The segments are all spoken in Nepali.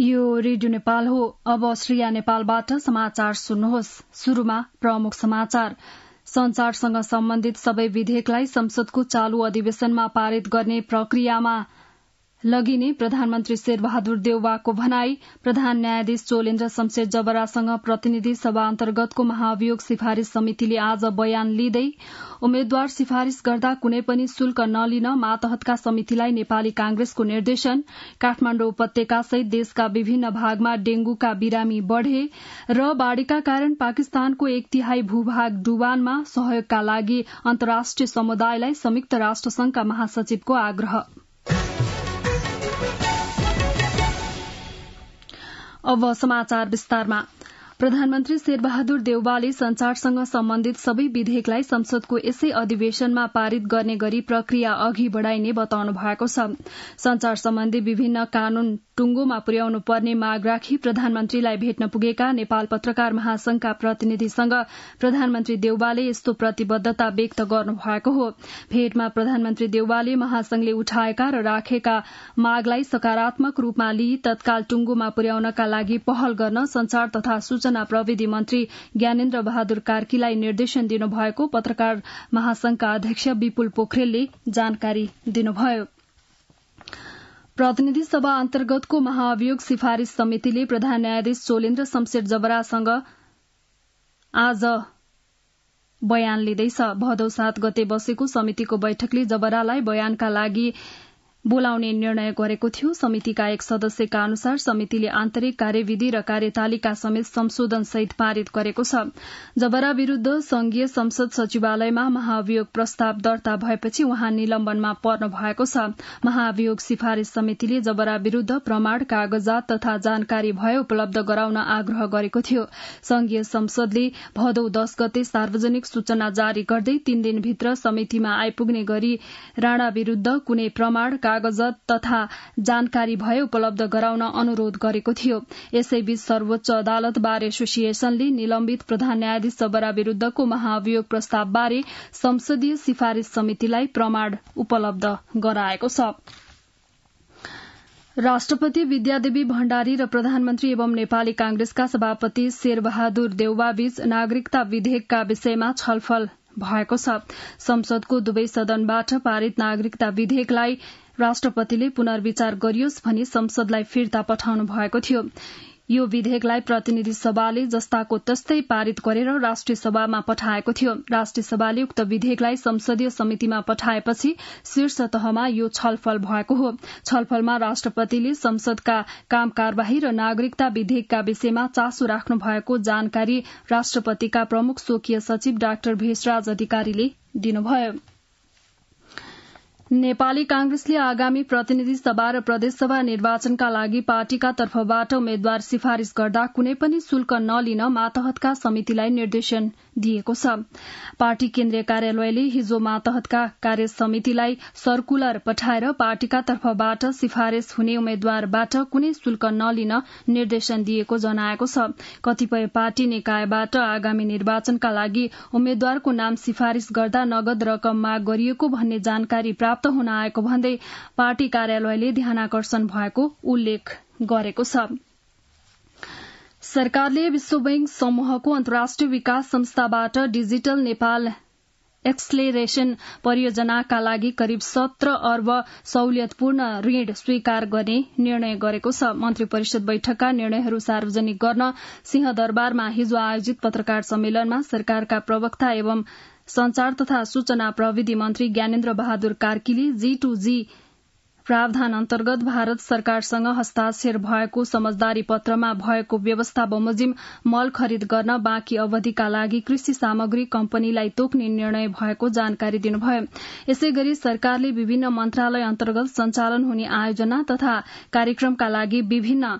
यो रेडियो नेपाल हो अब श्रिया नेपालबाट समाचार सुन्नुहोस् शुरूमा प्रमुख समाचार संचारसँग सम्बन्धित सबै विधेयकलाई संसदको चालू अधिवेशनमा पारित गर्ने प्रक्रियामा लगिने प्रधानमन्त्री शेरबहादुर देउवाको भनाई प्रधान न्यायाधीश चोलेन्द्र शमशेर जबरासँग प्रतिनिधि सभा अन्तर्गतको महाभियोग सिफारिश समितिले आज बयान लिँदै उम्मेद्वार सिफारिश गर्दा कुनै पनि शुल्क नलिन मातहतका समितिलाई नेपाली कांग्रेसको निर्देशन काठमाण्डु उपत्यका सहित देशका विभिन्न भागमा डेंगूका बिरामी बढ़े र बाढ़ीका कारण पाकिस्तानको एक तिहाई भूभाग डुबानमा सहयोगका लागि अन्तर्राष्ट्रिय समुदायलाई संयुक्त राष्ट्र संघका महासचिवको आग्रह अब समाचार विस्तारमा प्रधानमन्त्री शेरबहादुर देउवाले संचारसँग सम्बन्धित सबै विधेयकलाई संसदको यसै अधिवेशनमा पारित गर्ने गरी प्रक्रिया अघि बढ़ाइने बताउनु भएको छ संचार सम्बन्धी विभिन्न कानून टुङ्गोमा पुर्याउनु पर्ने माग राखी प्रधानमन्त्रीलाई भेट्न पुगेका नेपाल पत्रकार महासंघका प्रतिनिधिसँग प्रधानमन्त्री देउवाले यस्तो प्रतिबद्धता व्यक्त गर्नुभएको हो भेटमा प्रधानमन्त्री देउवाले महासंघले उठाएका र राखेका मागलाई सकारात्मक रूपमा लिई तत्काल टुङ्गोमा पुर्याउनका लागि पहल गर्न संचार तथा सूचना प्रविधि मन्त्री ज्ञानेन्द्र बहादुर कार्कीलाई निर्देशन दिनुभएको पत्रकार महासंघका अध्यक्ष विपुल पोखरेलले जानकारी दिनुभयो प्रतिनिधि सभा अन्तर्गतको महाअभियोग सिफारिश समितिले प्रधान न्यायाधीश चोलेन्द्र शमशेर जबरासँग आज बयान लिँदैछ भदौ सात गते बसेको समितिको बैठकले जबरालाई बयानका लागि बोलाउने निर्णय गरेको थियो समितिका एक सदस्यका अनुसार समितिले आन्तरिक कार्यविधि र कार्यतालिका समेत संशोधन सहित पारित गरेको छ जबरा विरूद्ध संघीय संसद सचिवालयमा महाभियोग प्रस्ताव दर्ता भएपछि उहाँ निलम्बनमा पर्नु भएको छ महाभियोग सिफारिश समितिले जबरा विरूद्ध प्रमाण कागजात तथा जानकारी भए उपलब्ध गराउन आग्रह गरेको थियो संघीय संसदले भदौ दश गते सार्वजनिक सूचना जारी गर्दै तीन दिनभित्र समितिमा आइपुग्ने गरी राणा विरूद्ध कुनै प्रमाण कागजत तथा जानकारी भए उपलब्ध गराउन अनुरोध गरेको थियो यसैबीच सर्वोच्च अदालत बार एसोसिएशनले निलम्बित प्रधान न्यायाधीश सबरा विरूद्धको महाअभियोग प्रस्तावबारे संसदीय सिफारिश समितिलाई प्रमाण उपलब्ध गराएको छ राष्ट्रपति विद्यादेवी भण्डारी र प्रधानमन्त्री एवं नेपाली कांग्रेसका सभापति शेरबहादुर देउवाबीच नागरिकता विधेयकका विषयमा छलफल भएको छ संसदको दुवै सदनबाट पारित नागरिकता विधेयकलाई राष्ट्रपतिले पुनर्विचार गरियोस् भनी संसदलाई फिर्ता पठाउनु भएको थियो यो विधेयकलाई प्रतिनिधि सभाले जस्ताको तस्तै पारित गरेर राष्ट्रिय सभामा पठाएको थियो राष्ट्रिय सभाले उक्त विधेयकलाई संसदीय समितिमा पठाएपछि शीर्ष तहमा यो छलफल भएको हो छलफलमा राष्ट्रपतिले संसदका काम कार्यवाही र नागरिकता विधेयकका विषयमा चासो राख्नु भएको जानकारी राष्ट्रपतिका प्रमुख स्वकीय सचिव डाक्टर भेषराज अधिकारीले दिनुभयो नेपाली कांग्रेसले आगामी प्रतिनिधि सभा र प्रदेशसभा निर्वाचनका लागि पार्टीका तर्फबाट उम्मेद्वार सिफारिश गर्दा कुनै पनि शुल्क नलिन मातहतका समितिलाई निर्देशन दिएको छ पार्टी केन्द्रीय कार्यालयले हिजो मातहतका कार्य समितिलाई सर्कुलर पठाएर पार्टीका तर्फबाट सिफारिश हुने उम्मेद्वारबाट कुनै शुल्क नलिन निर्देशन दिएको जनाएको छ कतिपय पार्टी निकायबाट आगामी निर्वाचनका लागि उम्मेद्वारको नाम सिफारिश गर्दा नगद रकम माग गरिएको भन्ने जानकारी प्राप्त हुन आएको भन्दै पार्टी कार्यालयले ध्यानाकर्षण भएको उल्लेख गरेको छ सरकारले विश्व बैंक समूहको अन्तर्राष्ट्रिय विकास संस्थाबाट डिजिटल नेपाल एक्सलेरेसन परियोजनाका लागि करिब सत्र अर्ब सहुलियतपूर्ण ऋण स्वीकार गर्ने निर्णय गरेको छ मन्त्री परिषद बैठकका निर्णयहरू सार्वजनिक गर्न सिंहदरबारमा हिजो आयोजित पत्रकार सम्मेलनमा सरकारका प्रवक्ता एवं संचार तथा सूचना प्रविधि मन्त्री ज्ञानेन्द्र बहादुर कार्कीले जी टू जी प्रावधान अन्तर्गत भारत सरकारसँग हस्ताक्षर भएको समझदारी पत्रमा भएको व्यवस्था बमोजिम मल खरिद गर्न बाँकी अवधिका लागि कृषि सामग्री कम्पनीलाई तोक्ने निर्णय भएको जानकारी दिनुभयो यसै गरी सरकारले विभिन्न मन्त्रालय अन्तर्गत सञ्चालन हुने आयोजना तथा कार्यक्रमका लागि विभिन्न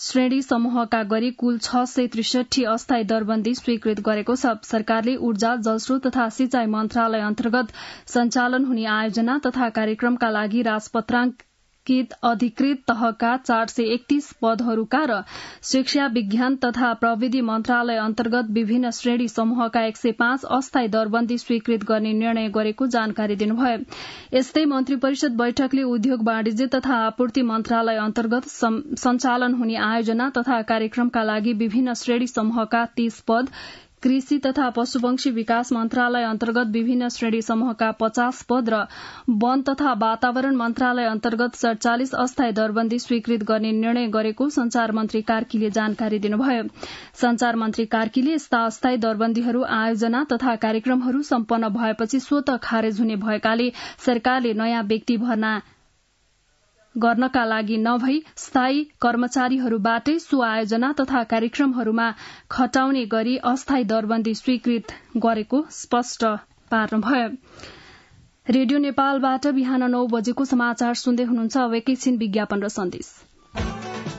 श्रेणी समूहका गरी कुल छ सय त्रिसठी अस्थायी दरबन्दी स्वीकृत गरेको छ सरकारले ऊर्जा जलस्रोत तथा सिंचाई मन्त्रालय अन्तर्गत सञ्चालन हुने आयोजना तथा कार्यक्रमका लागि राजपत्रांक संस्कृत अधिकृत तहका चार सय एकतीस पदहरूका र शिक्षा विज्ञान तथा प्रविधि मन्त्रालय अन्तर्गत विभिन्न श्रेणी समूहका एक सय पाँच अस्थायी दरबन्दी स्वीकृत गर्ने निर्णय गरेको जानकारी दिनुभयो यस्तै मन्त्री परिषद बैठकले उद्योग वाणिज्य तथा आपूर्ति मन्त्रालय अन्तर्गत सञ्चालन हुने आयोजना तथा कार्यक्रमका लागि विभिन्न श्रेणी समूहका तीस पद कृषि तथा पशुवंशी विकास मन्त्रालय अन्तर्गत विभिन्न श्रेणी समूहका पचास पद र वन तथा वातावरण मन्त्रालय अन्तर्गत सडचालिस अस्थायी दरबन्दी स्वीकृत गर्ने निर्णय गरेको संचार मन्त्री कार्कीले जानकारी दिनुभयो संचार मन्त्री कार्कीले यस्ता अस्थायी दरबन्दीहरू आयोजना तथा कार्यक्रमहरू सम्पन्न भएपछि स्वत खारेज हुने भएकाले सरकारले नयाँ व्यक्ति भर्ना गर्नका लागि नभई स्थायी कर्मचारीहरूबाटै सो आयोजना तथा कार्यक्रमहरूमा खटाउने गरी अस्थायी दरबन्दी स्वीकृत गरेको स्पष्ट पार्नुभयो रेडियो नेपालबाट बिहान नौ बजेको समाचार सुन्दै हुनुहुन्छ अब एकैछिन विज्ञापन र सन्देश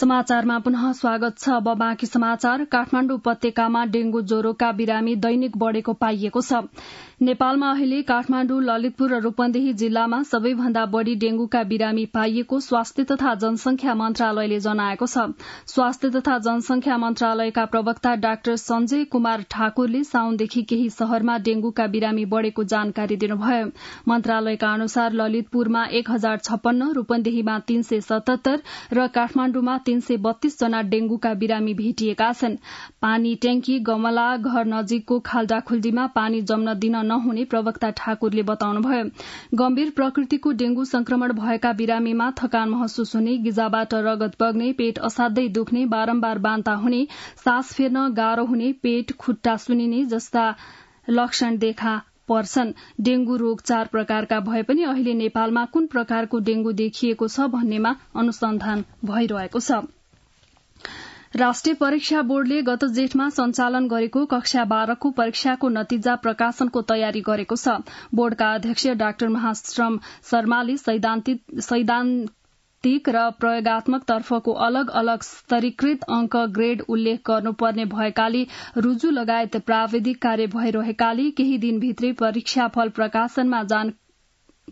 समाचारमा पुनः स्वागत छ अब बाँकी समाचार काठमाण्डु उपत्यकामा डेंगू ज्वरोका बिरामी दैनिक बढ़ेको पाइएको छ नेपालमा अहिले काठमाण्डु ललितपुर र रूपन्देही जिल्लामा सबैभन्दा बढ़ी डेंगूका बिरामी पाइएको स्वास्थ्य तथा जनसंख्या मन्त्रालयले जनाएको छ स्वास्थ्य तथा जनसंख्या मन्त्रालयका प्रवक्ता डाक्टर संजय कुमार ठाकुरले साउनदेखि केही शहरमा डेंगूका बिरामी बढ़ेको जानकारी दिनुभयो मन्त्रालयका अनुसार ललितपुरमा एक हजार छप्पन्न रूपन्देहीमा तीन सय सतहत्तर र काठमाण्डुमा तीन सय बत्तीस जना डेंगूका बिरामी भेटिएका छन् पानी ट्याङ्की गमला घर नजिकको खाल्डाखुल्डीमा पानी जम्न दिन नहुने प्रवक्ता ठाकुरले बताउनुभयो गम्भीर प्रकृतिको डेंगू संक्रमण भएका बिरामीमा थकान महसुस हुने गिजाबाट रगत बग्ने पेट असाध्यै दुख्ने बारम्बार बान्ता हुने सास फेर्न गाह्रो हुने पेट खुट्टा सुनिने जस्ता लक्षण देखा पर्छन् डेंगू रोग चार प्रकारका भए पनि अहिले नेपालमा कुन प्रकारको डेंगू देखिएको छ भन्नेमा अनुसन्धान भइरहेको छ राष्ट्रिय परीक्षा बोर्डले गत जेठमा सञ्चालन गरेको कक्षा बाह्रको परीक्षाको नतिजा प्रकाशनको तयारी गरेको छ बोर्डका अध्यक्ष डाक्टर महाश्रम शर्माले सैद्धान्तिक र प्रयोगत्मक तर्फको अलग अलग स्तरीकृत अंक ग्रेड उल्लेख गर्नुपर्ने भएकाले रुजु लगायत प्राविधिक कार्य भइरहेकाले केही दिनभित्रै परीक्षाफल प्रकाशनमा जान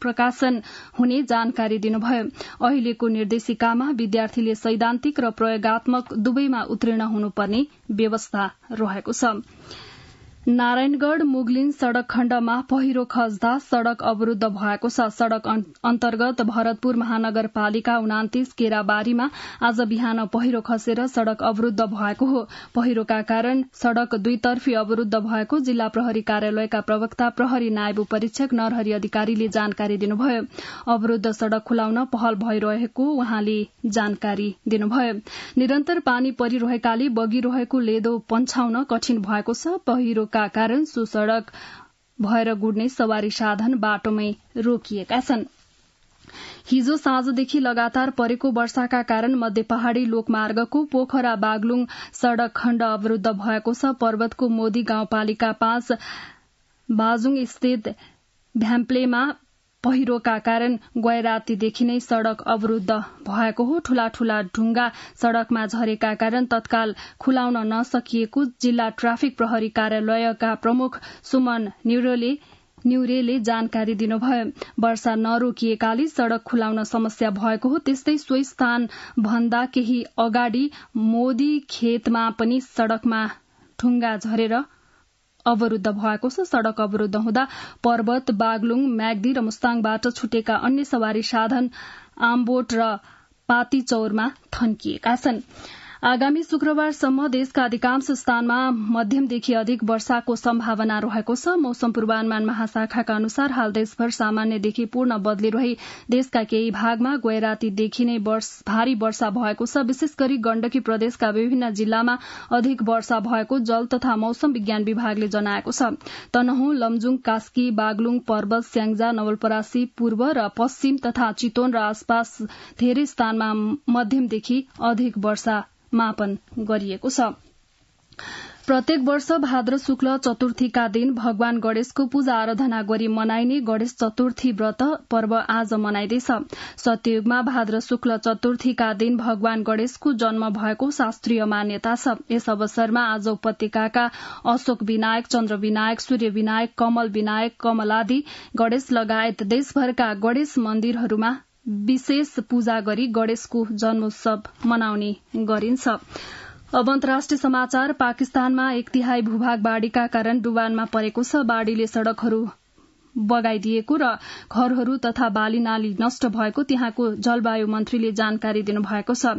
प्रकाशन हुने जानकारी दिनुभयो अहिलेको निर्देशिकामा विद्यार्थीले सैद्धान्तिक र प्रयोगत्मक दुवैमा उत्तीर्ण हुनुपर्ने व्यवस्था रहेको छ नारायणगढ़ मुगलिन सड़क खण्डमा पहिरो खस्दा सड़क अवरूद्ध भएको छ सड़क अन्तर्गत भरतपुर महानगरपालिका उनातिस केराबारीमा आज बिहान पहिरो खसेर सड़क अवरूद्ध भएको हो पहिरोका कारण सड़क दुईतर्फी अवरूद्ध भएको जिल्ला प्रहरी कार्यालयका प्रवक्ता प्रहरी नायब परीक्षक नरहरी अधिकारीले जानकारी दिनुभयो अवरूद्ध सड़क खुलाउन पहल भइरहेको उहाँले जानकारी दिनुभयो निरन्तर पानी परिरहेकाले बगिरहेको लेदो पन्छाउन कठिन भएको छ पहिरो भएका कारण सो सड़क भएर गुड्ने सवारी साधन बाटोमै रोकिएका छन् हिजो साँझदेखि लगातार परेको वर्षाका कारण मध्य पहाड़ी लोकमार्गको पोखरा बागलुङ सड़क खण्ड अवरूद्ध भएको छ पर्वतको मोदी गाउँपालिका पाँच बाजुङ स्थित भ्याम्प्लेमा पहिरोका कारण गए रातीदेखि नै सड़क अवरूद्ध भएको हो ठूला ठूला ढुङ्गा सड़कमा झरेका कारण तत्काल खुलाउन नसकिएको जिल्ला ट्राफिक प्रहरी कार्यालयका प्रमुख सुमन न्यूरोले न्यूरेले जानकारी दिनुभयो वर्षा नरोकिएकाले सड़क खुलाउन समस्या भएको हो त्यस्तै सोही स्थान भन्दा केही अगाडि मोदी खेतमा पनि सड़कमा ढुङ्गा झरेर अवरूद्ध भएको छ सड़क अवरूद्ध हुँदा पर्वत बागलुङ म्याग्दी र मुस्ताङबाट छुटेका अन्य सवारी साधन आम्बोट र पातीचौरमा थन्किएका छनृ आगामी शुक्रबारसम्म देशका अधिकांश स्थानमा मध्यमदेखि अधिक वर्षाको सम्भावना रहेको छ मौसम पूर्वानुमान महाशाखाका अनुसार हाल देशभर सामान्यदेखि पूर्ण बदली रही देशका केही भागमा गए रातीदेखि नै भारी वर्षा भएको छ विशेष गरी गण्डकी प्रदेशका विभिन्न जिल्लामा अधिक वर्षा भएको जल तथा मौसम विज्ञान विभागले जनाएको छ तनहु लमजुङ कास्की बागलुङ पर्वत स्याङ्जा नवलपरासी पूर्व र पश्चिम तथा चितवन र आसपास धेरै स्थानमा मध्यमदेखि अधिक वर्षा मापन गरिएको छ प्रत्येक वर्ष भाद्र शुक्ल चतुर्थीका दिन भगवान गणेशको पूजा आराधना गरी मनाइने गणेश चतुर्थी व्रत पर्व आज मनाइँदैछ सत्ययुगमा भाद्र शुक्ल चतुर्थीका दिन भगवान गणेशको जन्म भएको शास्त्रीय मान्यता छ यस अवसरमा आज उपत्यका अशोक विनायक चन्द्र विनायक सूर्य विनायक कमल विनायक कमलादि गणेश लगायत देशभरका गणेश मन्दिरहरूमा विशेष पूजा गरी गणेशको जन्मोत्सव मनाउने गरिन्छ अब अन्तर्राष्ट्रिय समाचार पाकिस्तानमा एक तिहाई भूभाग बाढ़ीका कारण डुबानमा परेको छ बाढ़ीले सड़कहरू बगाइदिएको र घरहरू तथा बाली नाली नष्ट भएको त्यहाँको जलवायु मन्त्रीले जानकारी दिनुभएको छ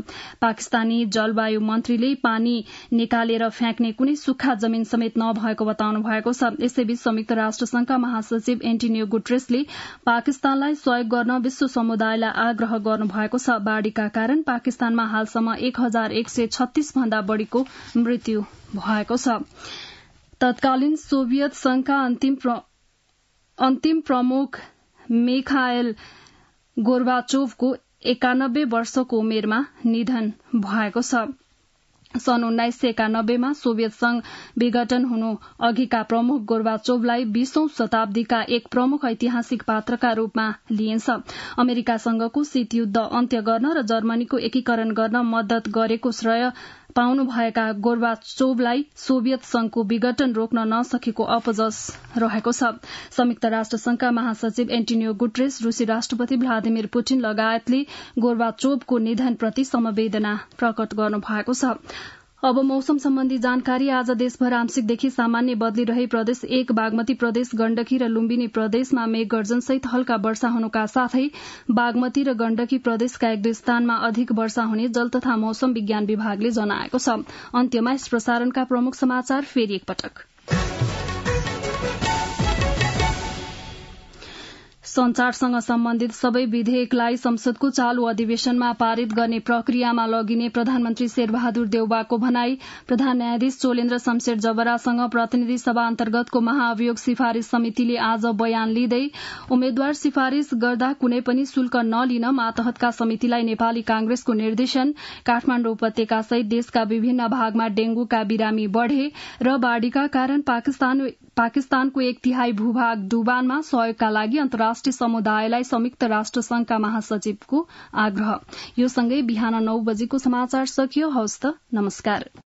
पाकिस्तानी जलवायु मन्त्रीले पानी निकालेर फ्याँक्ने कुनै सुक्खा जमिन समेत नभएको बताउनु भएको छ यसैबीच संयुक्त राष्ट्र संघका महासचिव एन्टिनियो गुट्रेसले पाकिस्तानलाई सहयोग गर्न विश्व समुदायलाई आग्रह गर्नुभएको छ बाढ़ीका कारण पाकिस्तानमा हालसम्म एक हजार एक सय छत्तीस भन्दा बढ़ीको मृत्यु भएको छ तत्कालीन सोभियत संघका अन्तिम अन्तिम प्रमुख मेखायल गोर्बाचोभको एकानब्बे वर्षको उमेरमा निधन भएको छ सन् उन्नाइस सय एकानब्बेमा सोभियत संघ विघटन हुनु अघिका प्रमुख गोर्बाचोभलाई बीसौं शताब्दीका एक प्रमुख ऐतिहासिक पात्रका रूपमा लिइन्छ अमेरिका अमेरिकासँगको शीतयुद्ध अन्त्य गर्न र जर्मनीको एकीकरण गर्न मद्दत गरेको श्रेय पाउनुभएका गोर्बाचोभलाई सोभियत संघको विघटन रोक्न नसकेको अपजस रहेको छ संयुक्त राष्ट्र संघका महासचिव एन्टिनियो गुट्रेस रूसी राष्ट्रपति भ्लादिमिर पुटिन लगायतले गोर्बाचोभको निधनप्रति समवेदना प्रकट गर्नु भएको छ अब मौसम सम्बन्धी जानकारी आज देशभर आंशिकदेखि सामान्य बदलिरहे प्रदेश एक बागमती प्रदेश गण्डकी र लुम्बिनी प्रदेशमा मेघ मेघगर्जनसहित हल्का वर्षा हुनुका साथै बागमती र गण्डकी प्रदेशका एक दुई स्थानमा अधिक वर्षा हुने जल तथा मौसम विज्ञान विभागले जनाएको छ अन्त्यमा यस प्रसारणका प्रमुख समाचार फेरि एकपटक संचारसँग सम्बन्धित सबै विधेयकलाई संसदको चालू अधिवेशनमा पारित गर्ने प्रक्रियामा लगिने प्रधानमन्त्री शेरबहादुर देउबाको भनाई प्रधान न्यायाधीश चोलेन्द्र शमशेर जबरासँग प्रतिनिधि सभा अन्तर्गतको महाअभियोग सिफारिश समितिले आज बयान लिँदै उम्मेद्वार सिफारिश गर्दा कुनै पनि शुल्क नलिन मातहतका समितिलाई नेपाली कांग्रेसको निर्देशन काठमाण्डु उपत्यका सहित देशका विभिन्न भागमा डेंगूका बिरामी बढ़े र बाढ़ीका कारण पाकिस्तान पाकिस्तानको एक तिहाई भूभाग डुबानमा सहयोगका लागि अन्तर्राष्ट्रिय समुदायलाई संयुक्त राष्ट्र संघका महासचिवको आग्रह यो सँगै बिहान नौ बजेको समाचार सकियो हवस् त नमस्कार